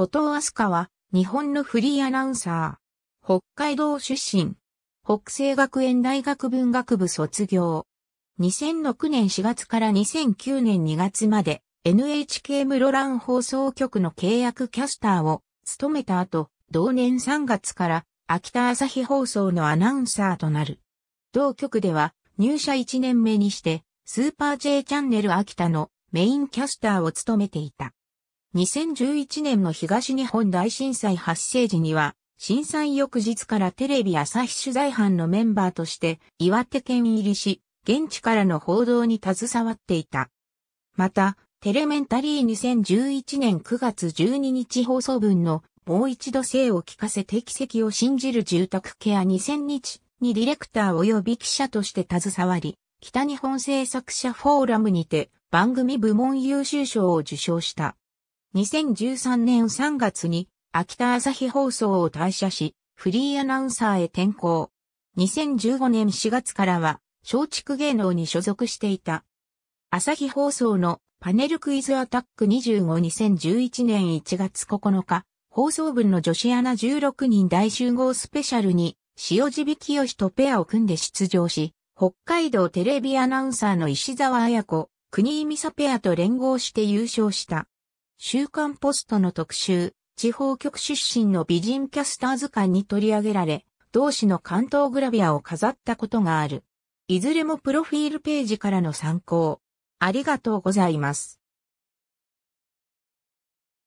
後藤明日香は、日本のフリーアナウンサー。北海道出身。北西学園大学文学部卒業。2006年4月から2009年2月まで NHK 室蘭放送局の契約キャスターを務めた後、同年3月から秋田朝日放送のアナウンサーとなる。同局では入社1年目にしてスーパー J チャンネル秋田のメインキャスターを務めていた。2011年の東日本大震災発生時には、震災翌日からテレビ朝日取材班のメンバーとして岩手県入りし、現地からの報道に携わっていた。また、テレメンタリー2011年9月12日放送分のもう一度性を聞かせ適席を信じる住宅ケア2000日にディレクター及び記者として携わり、北日本製作者フォーラムにて番組部門優秀賞を受賞した。2013年3月に秋田朝日放送を退社し、フリーアナウンサーへ転向。2015年4月からは、松竹芸能に所属していた。朝日放送のパネルクイズアタック252011年1月9日、放送分の女子アナ16人大集合スペシャルに、塩よしとペアを組んで出場し、北海道テレビアナウンサーの石沢彩子、国井美沙ペアと連合して優勝した。週刊ポストの特集、地方局出身の美人キャスター図鑑に取り上げられ、同誌の関東グラビアを飾ったことがある。いずれもプロフィールページからの参考。ありがとうございます。